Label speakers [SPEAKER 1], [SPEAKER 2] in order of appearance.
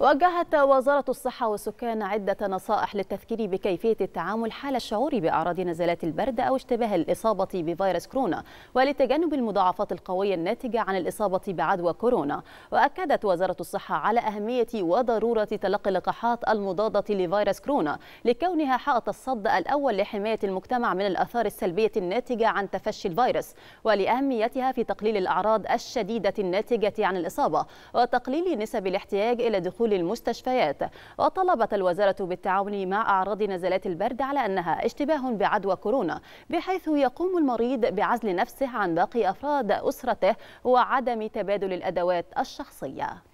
[SPEAKER 1] وجهت وزارة الصحة والسكان عدة نصائح للتذكير بكيفية التعامل حال الشعور بأعراض نزلات البرد أو اشتباه الإصابة بفيروس كورونا ولتجنب المضاعفات القوية الناتجة عن الإصابة بعدوى كورونا وأكدت وزارة الصحة على أهمية وضرورة تلقي اللقاحات المضادة لفيروس كورونا لكونها حائط الصد الأول لحماية المجتمع من الآثار السلبية الناتجة عن تفشي الفيروس ولأهميتها في تقليل الأعراض الشديدة الناتجة عن الإصابة وتقليل نسب الاحتياج إلى دخول دخول المستشفيات وطلبت الوزارة بالتعاون مع أعراض نزلات البرد على أنها اشتباه بعدوى كورونا بحيث يقوم المريض بعزل نفسه عن باقي أفراد أسرته وعدم تبادل الأدوات الشخصية